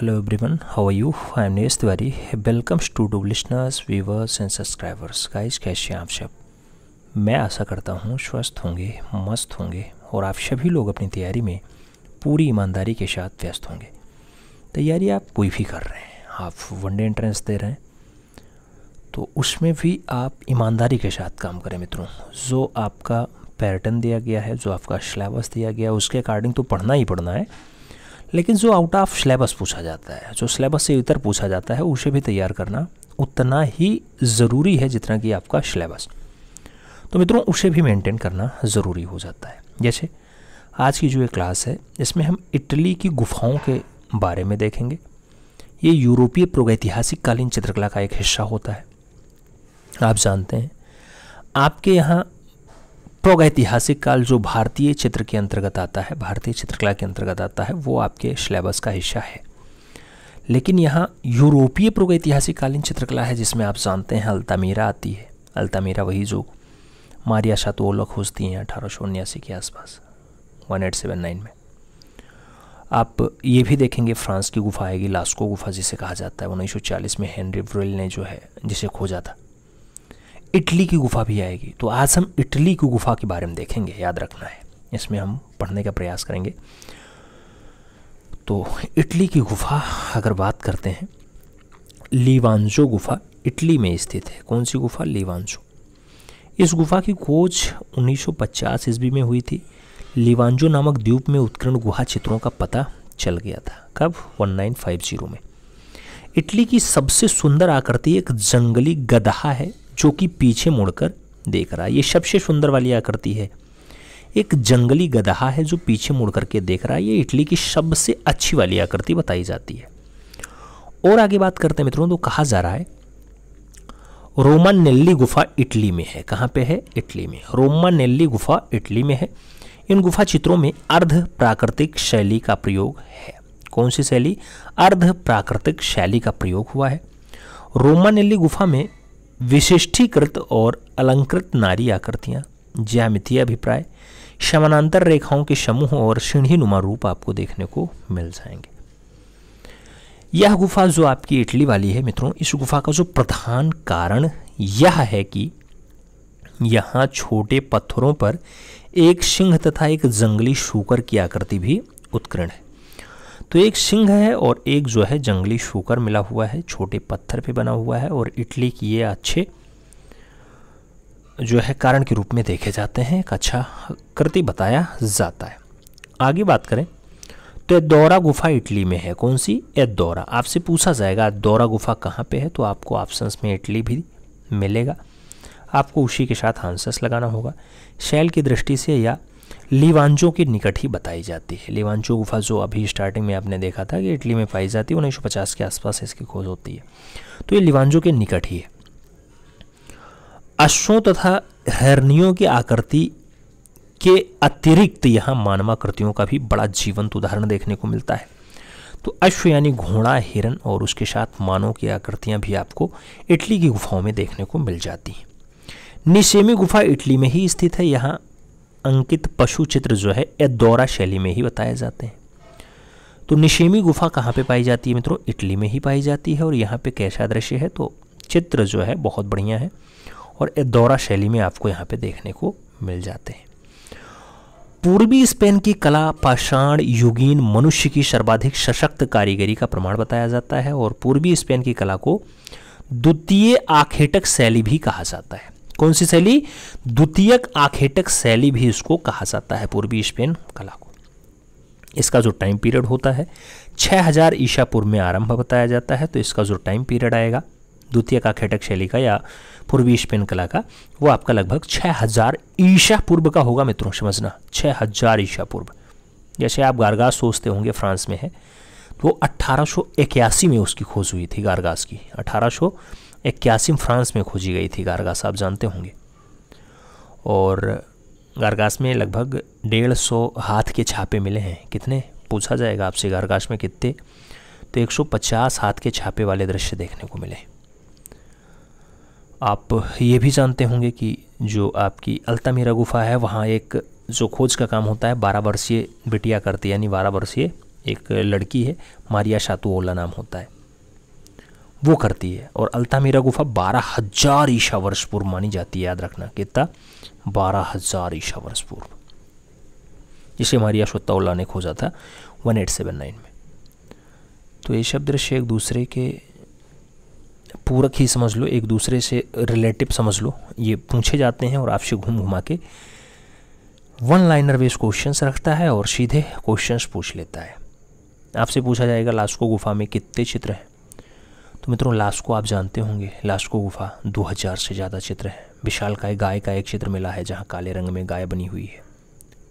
hello everyone how are you I am नेस Tiwari welcomes to do listeners viewers and subscribers guys कैसे हैं आप सब मैं आशा करता हूँ स्वस्थ होंगे मस्त होंगे और आप सभी लोग अपनी तैयारी में पूरी ईमानदारी के साथ व्यस्त होंगे तैयारी आप कोई भी कर रहे हैं आप वनडे एंट्रेंस दे रहे हैं तो उसमें भी आप ईमानदारी के साथ काम करें मित्रों जो आपका पैटर्न दिया गया है जो आपका सिलेबस दिया गया है उसके अकॉर्डिंग तो पढ़ना ही पढ़ना है लेकिन जो आउट ऑफ सिलेबस पूछा जाता है जो सिलेबस से इतर पूछा जाता है उसे भी तैयार करना उतना ही ज़रूरी है जितना कि आपका सिलेबस तो मित्रों उसे भी मेंटेन करना ज़रूरी हो जाता है जैसे आज की जो ये क्लास है इसमें हम इटली की गुफाओं के बारे में देखेंगे ये यूरोपीय प्रोगैतिहासिक कालीन चित्रकला का एक हिस्सा होता है आप जानते हैं आपके यहाँ तो अगर ऐतिहासिक काल जो भारतीय चित्र के अंतर्गत आता है भारतीय चित्रकला के अंतर्गत आता है वो आपके सिलेबस का हिस्सा है लेकिन यहाँ यूरोपीय पूर्व ऐतिहासिककालीन चित्रकला है जिसमें आप जानते हैं अल्तामीरा आती है अल्तामीरा वही जो मारिया तो खोजती हैं अठारह सौ उन्यासी के आसपास वन एट सेवन नाइन में आप ये भी देखेंगे फ्रांस की गुफा आएगी लास्को गुफा जिसे कहा जाता है उन्नीस सौ चालीस में हेनरी व्रेल ने जो है जिसे खोजा था इटली की गुफा भी आएगी तो आज हम इटली की गुफा के बारे में देखेंगे याद रखना है इसमें हम पढ़ने का प्रयास करेंगे तो इटली की गुफा अगर बात करते हैं लीवानजो गुफा इटली में स्थित है कौन सी गुफा लीवानजो इस गुफा की खोज 1950 ईस्वी में हुई थी लीवानजो नामक द्वीप में उत्कीर्ण गुहा चित्रों का पता चल गया था कब 1950 में इटली की सबसे सुंदर आकृति एक जंगली गदहा है जो कि पीछे मुड़कर देख रहा है ये सबसे सुंदर वाली आकृति है एक जंगली गदहा है जो पीछे मुड़ करके देख रहा है ये इटली की सबसे अच्छी वाली आकृति बताई जाती है और आगे बात करते हैं मित्रों तो कहा जा रहा है नेल्ली गुफा इटली में है कहाँ पे है इटली में नेल्ली गुफा इटली में है इन गुफा चित्रों में अर्ध प्राकृतिक शैली का प्रयोग है कौन सी शैली अर्ध प्राकृतिक शैली का प्रयोग हुआ है नेल्ली गुफा में विशिष्टीकृत और अलंकृत नारी आकृतियाँ ज्यामितीय अभिप्राय समानांतर रेखाओं के समूह और नुमा रूप आपको देखने को मिल जाएंगे यह गुफा जो आपकी इटली वाली है मित्रों इस गुफा का जो प्रधान कारण यह है कि यहाँ छोटे पत्थरों पर एक सिंह तथा एक जंगली शूकर की आकृति भी उत्कीर्ण है तो एक सिंह है और एक जो है जंगली शूकर मिला हुआ है छोटे पत्थर पे बना हुआ है और इटली की ये अच्छे जो है कारण के रूप में देखे जाते हैं एक अच्छा कृति बताया जाता है आगे बात करें तो एदौरा गुफा इटली में है कौन सी एदौरा आपसे पूछा जाएगा एदौरा गुफा कहाँ पे है तो आपको ऑप्शंस में इटली भी मिलेगा आपको उसी के साथ आंसर्स लगाना होगा शैल की दृष्टि से या लिवानजो के निकट ही बताई जाती है लिवानजो गुफा जो अभी स्टार्टिंग में आपने देखा था कि इटली में पाई जाती है उन्नीस सौ के आसपास इसकी खोज होती है तो ये लिवानजो के निकट ही है अश्वों तथा हरणियों की आकृति के अतिरिक्त यहाँ मानवाकृतियों का भी बड़ा जीवंत उदाहरण देखने को मिलता है तो अश्व यानी घोड़ा हिरण और उसके साथ मानव की आकृतियाँ भी आपको इटली की गुफाओं में देखने को मिल जाती हैं निशेमी गुफा इटली में ही स्थित है यहाँ अंकित पशु चित्र जो है यह दौरा शैली में ही बताए जाते हैं तो निशेमी गुफा कहाँ पे पाई जाती है मित्रों इटली में ही पाई जाती है और यहाँ पे कैसा दृश्य है तो चित्र जो है बहुत बढ़िया है और यह दौरा शैली में आपको यहाँ पे देखने को मिल जाते हैं पूर्वी स्पेन की कला पाषाण युगीन मनुष्य की सर्वाधिक सशक्त कारीगरी का प्रमाण बताया जाता है और पूर्वी स्पेन की कला को द्वितीय आखेटक शैली भी कहा जाता है कौन सी शैली द्वितीयक आखेटक शैली भी इसको कहा जाता है पूर्वी स्पेन कला को इसका जो टाइम पीरियड होता है 6000 ईसा पूर्व में आरंभ बताया जाता है तो इसका जो टाइम पीरियड आएगा द्वितीय आखेटक शैली का या पूर्वी स्पेन कला का वो आपका लगभग 6000 ईशा पूर्व का होगा मित्रों समझना 6000 ईशा पूर्व जैसे आप गारगास सोचते होंगे फ्रांस में है तो अट्ठारह में उसकी खोज हुई थी गारगास की अठारह इक्यासी फ्रांस में खोजी गई थी गारगास आप जानते होंगे और गारगास में लगभग डेढ़ सौ हाथ के छापे मिले हैं कितने पूछा जाएगा आपसे गारगास में कितने तो 150 हाथ के छापे वाले दृश्य देखने को मिले आप ये भी जानते होंगे कि जो आपकी अल्तामीरा गुफा है वहाँ एक जो खोज का काम होता है बारह वर्षीय बिटिया करती यानी बारह वर्षीय एक लड़की है मारिया शातुओला नाम होता है वो करती है और अल्तामीरा गुफा बारह हज़ार ईशा वर्ष पूर्व मानी जाती है याद रखना कितना बारह हज़ार ईशा वर्ष पूर्व जिसे हमारी अशोत्ता ने खोजा था वन एट सेवन नाइन में तो ये शब्द दृश्य एक दूसरे के पूरक ही समझ लो एक दूसरे से रिलेटिव समझ लो ये पूछे जाते हैं और आपसे घूम घुमा के वन लाइनर बेस क्वेश्चन रखता है और सीधे क्वेश्चन पूछ लेता है आपसे पूछा जाएगा लास्को गुफा में कितने चित्र हैं तो मित्रों लाश को आप जानते होंगे लाश को गुफा 2000 से ज़्यादा चित्र है विशाल का एक गाय का एक चित्र मिला है जहाँ काले रंग में गाय बनी हुई है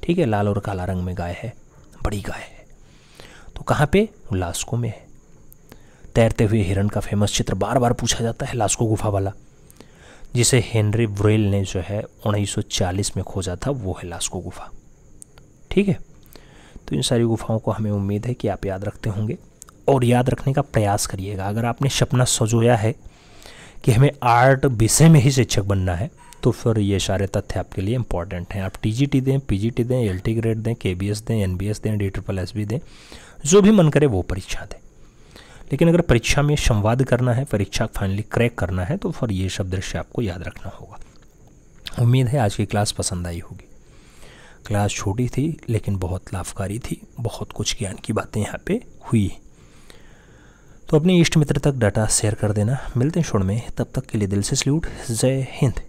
ठीक है लाल और काला रंग में गाय है बड़ी गाय है तो कहाँ पे लास्को में है तैरते हुए हिरण का फेमस चित्र बार बार पूछा जाता है लास्को गुफा वाला जिसे हेनरी ब्रेल ने जो है 1940 में खोजा था वो है लास्को गुफा ठीक है तो इन सारी गुफाओं को हमें उम्मीद है कि आप याद रखते होंगे और याद रखने का प्रयास करिएगा अगर आपने सपना सजोया है कि हमें आर्ट विषय में ही शिक्षक बनना है तो फिर ये सारे तथ्य आपके लिए इंपॉर्टेंट हैं आप टीजीटी दें पीजीटी दें एल ग्रेड दें के दें एन दें डी ट्रिपल एस दें जो भी मन करे वो परीक्षा दें लेकिन अगर परीक्षा में संवाद करना है परीक्षा फाइनली क्रैक करना है तो फिर ये सब दृश्य आपको याद रखना होगा उम्मीद है आज की क्लास पसंद आई होगी क्लास छोटी थी लेकिन बहुत लाभकारी थी बहुत कुछ ज्ञान की बातें यहाँ पे हुई हैं तो अपने इष्ट मित्र तक डाटा शेयर कर देना मिलते हैं छोड़ में तब तक के लिए दिल से सल्यूट जय हिंद